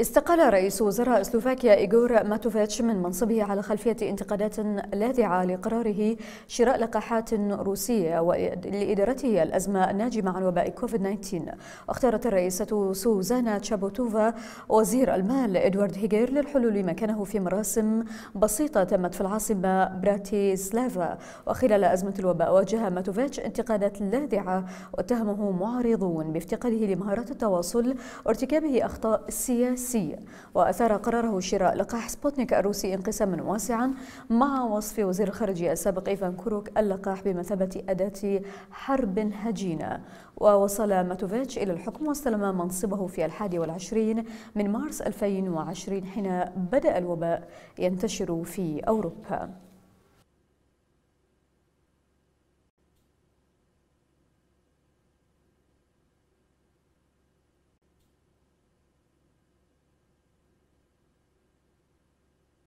استقال رئيس وزراء سلوفاكيا إيغور ماتوفيتش من منصبه على خلفية انتقادات لاذعة لقراره شراء لقاحات روسية لإدارته الأزمة الناجمة عن وباء كوفيد 19 واختارت الرئيسة سوزانا تشابوتوفا وزير المال إدوارد هيجير للحلول مكانه في مراسم بسيطة تمت في العاصمة براتيسلافا وخلال أزمة الوباء واجه ماتوفيتش انتقادات لاذعة واتهمه معارضون بافتقاده لمهارات التواصل وارتكابه أخطاء سياسية سي وأثار قراره شراء لقاح سبوتنيك الروسي انقساما واسعا مع وصف وزير الخارجية السابق إيفان كوروك اللقاح بمثابة أداة حرب هجينة ووصل ماتوفيتش إلى الحكم واستلم منصبه في الحادي والعشرين من مارس 2020 حين بدأ الوباء ينتشر في أوروبا